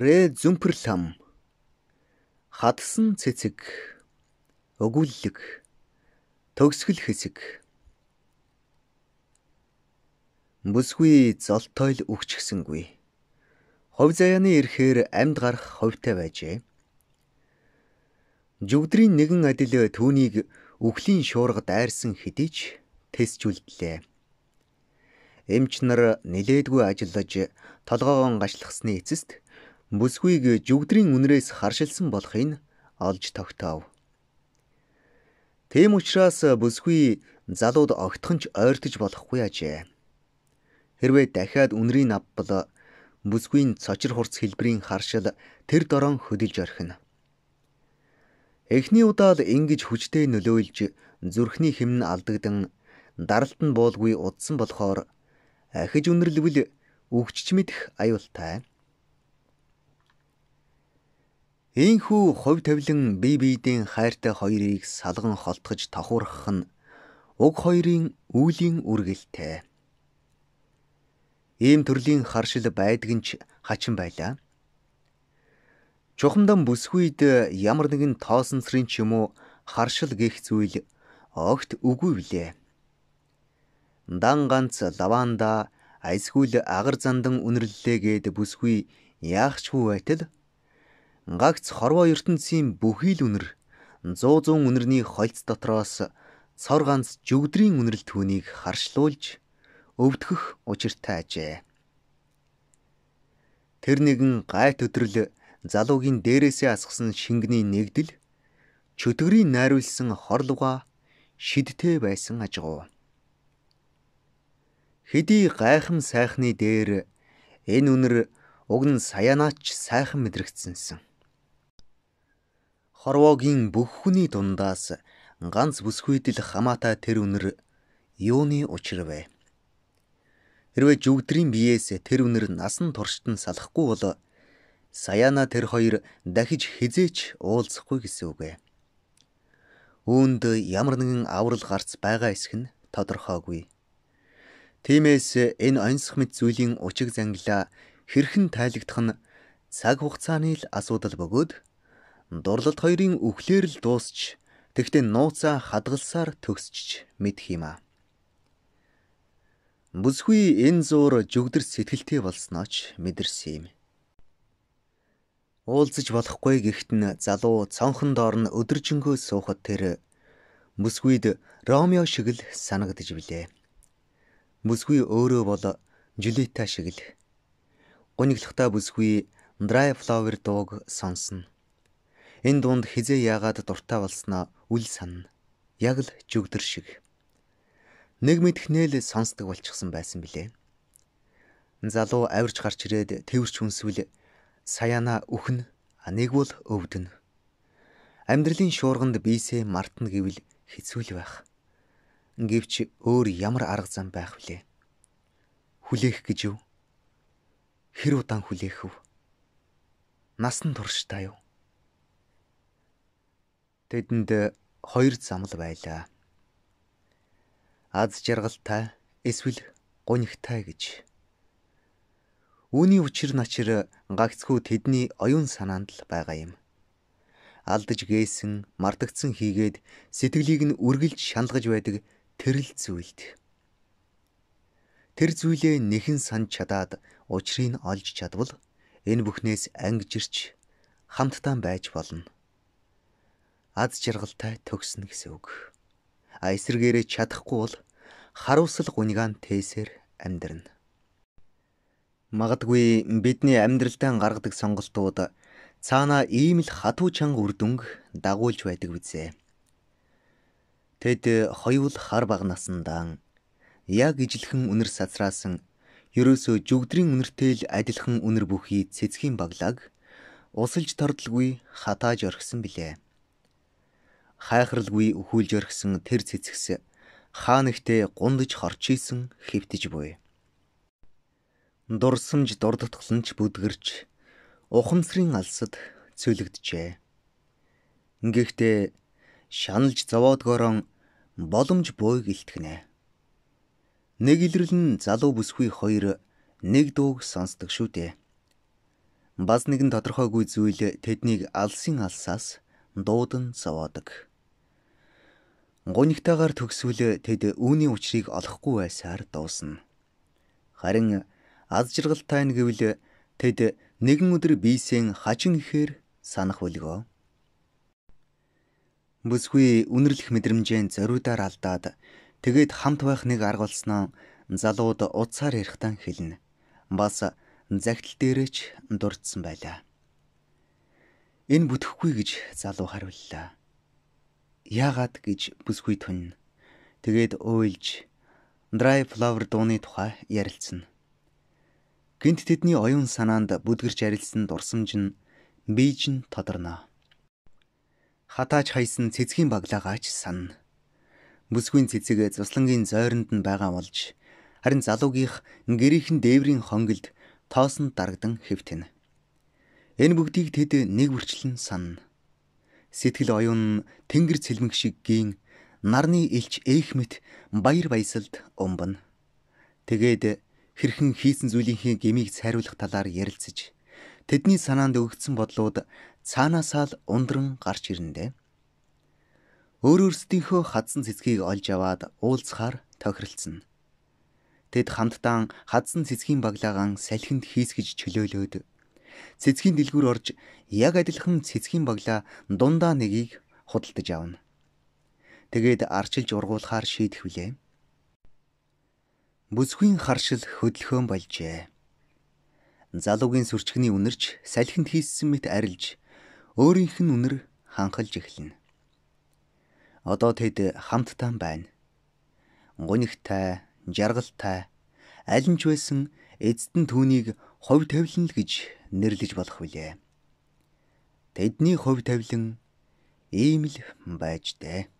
Рэ зүмпэрлам хадсан цэцэг өгүүллэг төгсгөл хэсэг Бүсгүй золтойл өгчгсэнгүй. Хов заяаны ирэхээр амьд гарах ховтой байжээ. Жүгдрийн нэгэн адил түүнийг үхлийн шуургад айрсан хэдий ч тэсчүүлдлээ эмч нар нилээдгүй ажиллаж толгоогоо гашлахсны эцэст бүсгүйг жүгдрийн үнрээс харшилсан болохыг олж тогтоов. Тийм учраас бүсгүй залууд огтхон ч ойртож болохгүй ажээ. Хэрвээ дахиад үнрийн авбал бүсгүйн цочир хурц хэлбэрийн харшил тэр дорон хөдөлж орхино. Эхний удаа л ингэж хүчтэй нөлөөлж зүрхний хэмн алдагдан даралт нь буулгүй удсан болохоор ахиж үнэрлэвэл өгчч мэдэх аюултай. Ийхүү хов тавилан бие биедийн хайртай хоёрыг салган холтгож тохуурхах нь уг хоёрын үүлийн үргэлтэй. Ийм төрлийн харшил байдгэнч хачин байлаа. Чухамдан бүсгүйд ямар нэгэн тоосонсрын ч юм уу харшил гих зүйл огт үгүй билээ. Дан ганц лаванда айсгүйл агар зандан үнэрлэлээ гээд бүсгүй яахчгүй байтал гагц хорвоо ертөнцийн бүхий л үнэр 100 100 үнэрний хольц дотроос цор ганц жүгдрийн үнэрл түүнийг харшлуулж өвдгөх учиртай ажээ. Тэр нэгэн гайт өдрөл залуугийн дээрээсээ асгсан шингэний нэгдэл чөтгөрийн найруулсан хорлуга шидтэй байсан ажгуу. Хэдий гайхам сайхны дээр энэ үнэр уг нь саянаач сайхан мэдрэгдсэнсэн хорвоогийн бүх хүний дундаас ганц бүсгүйдэл хамаатай тэр үнэр юуны учир вэ? Хэрвээ жүгдрийн биеэс тэр үнэр насан туршид нь салахгүй бол саяана тэр хоёр дахиж хизээч уулзахгүй гэсэн үг ээ. Үүнд ямар нэгэн аврал гарц байгаа эсэх нь тодорхойгүй. Тиймээс энэ онцх мэд зүйлийн учиг зангилаа хэрхэн тайлагдах нь цаг хугацааны л асуудал бөгөөд дурлалт хоёрын өвхлээр л дуусч тэгтээ нууцаа хадгалсаар төгсч мэдх юм аа. Бүсгүй энэ зуур жүгдэр сэтгэлтэй болснооч мэдэрсэн юм. Уулзаж болохгүй гихтэн залуу цонхон доор нь өдөржингөө суухад тэр бүсгүйд Ромео шиг л санагдаж билээ. Бүсгүй өөрөө бол Жулита шиг л. Гониглахта бүсгүй Dry Flower дууг сонсно. Энэ дунд хизээ яагаад дуртай болсноо үл санана. Яг л жүгдэр шиг. Нэг мэдх нэл сонсдог болчихсон байсан билээ. Залуу авирж гарч ирээд тэрч хүнсвэл саяана өхнө, нэг бол өвдөн. Амьдралын шуурганд бийсээ мартна гэвэл хэцүү л байх. Гэвч өөр ямар арга зам байх вүлээ? Хүлээх гэж юу? Хэр удаан хүлээх вэ? Нас нь турштай юу? Тэдэнд хоёр замл байлаа. Аз жаргалтай эсвэл гунигтай гэж. Үүний учир начир гагцгүй тэдний оюун санаанд л байгаа юм. Алдаж гээсэн, мартагдсан хийгээд сэтгэлийг нь үргэлж шаналгаж байдаг тэрл зүйлд. Тэр зүйлээ нэхэн санд чадаад учрыг олж чадвал энэ бүхнээс ангижирч хамтдаа байж болно аз жаргалтай төгснө гэсэн үг. А эсэргээрээ чадахгүй бол харуулсал гүнгаан тээсэр амьдрна. Магадгүй бидний амьдралдаа гаргадаг сонголтууд цаана ийм л хатуу чанга үрдөнг дагуулж байдаг үзье. Тэд хоёул хар багнаснаа яг ижилхэн үнэр сацраасан ерөөсөө жүгдрийн үнэртэй л адилхан үнэр бүхий цэцгийн баглаг усалж тордлгүй хатааж орхисон билээ хайхралгүй өхүүлж орхисон тэр цэцгс хаан ихтэй гундж хорч ийсэн хэвтэж буй. Дурсамж дурдтгланч бүдгэрч ухамсарын алсад цөлөгдөжээ. Ингээхдээ шаналж зовоодгорон боломж буйг илтгэнэ. Нэг илрэл нь залуу бүсгүй хоёр нэг дууг сонсдог шүү дээ. Бас нэгэн тодорхойгүй зүйл тэднийг алсын алсаас дуудан зовоодог. Гунигтаагаар төгсвөл тэд үүний учрыг олохгүй байсаар дуусна. Харин аз жаргалтай нь гэвэл тэд нэгэн өдөр бийсэн хачин ихээр санах үлгөө. Бүсгүй үнэрлэх мэдрэмжийн зориудаар алдаад тэгээд хамт байх нэг арга болсноо залууд уцаар ярихтан хэлнэ. Бас загтал дээрээч дурдсан байлаа. Энэ бүтэхгүй гэж залуу хариуллаа яагаад гэж бүсгүй тунь. Тэгээд ойлж Dry Flower дууны тухай ярилцсан. Гэнт тэдний оюун санаанд бүдгэрч арилсан дурсамж нь бийж нь тодорно. Хатаач хайсан цэцгийн баглаагаач санна. Бүсгүйн цэцэгээ цуслангийн зойронд нь байгаа болж харин залуугийнх гэрийнхэн дээврийн хонголд тоосон дарагдан хэвтэнэ. Энэ бүгдийг тэд нэг бүрчлэн санна. Сэтгэл оюун тэнгэр цэлмэг шиг гин нарны элч эхмэт баяр баясалд умбан. Тэгээд хэрхэн хийсэн зүйлийнхээ гэмийг цайруулах талаар ярилцаж тэдний санаанд өгсөн бодлууд цаанаасаа л ундран гарч ирэндээ. Өөр өөрсдийнхөө хадсан цэцгийг олж аваад уулзахаар тохиролцсон. Тэд хамтдаа хадсан цэцгийн баглаагаан салхинд хийсгэж чөлөөлөөд цэцгийн дэлгүүр орж яг адилхан цэцгийн баглаа дундаа нэгийг худалдаж авна. Тэгээд арчилж ургуулахаар шийдэх билээ. Бүсгүй харшил хөдөлгөөн болжээ. Залуугийн сүрчгний үнэрч салхинд хийссэн мэт арилж өөрийнх нь үнэр ханхалж эхэлнэ. Одоо тэд хамтдаа байна. Гунигтай, жаргалтай, аль нь ч байсан эзэдэн түүнийг ховь тавилан л гэж нэрлэж болох билээ. Тэдний ховь тавилан ийм л байж дээ.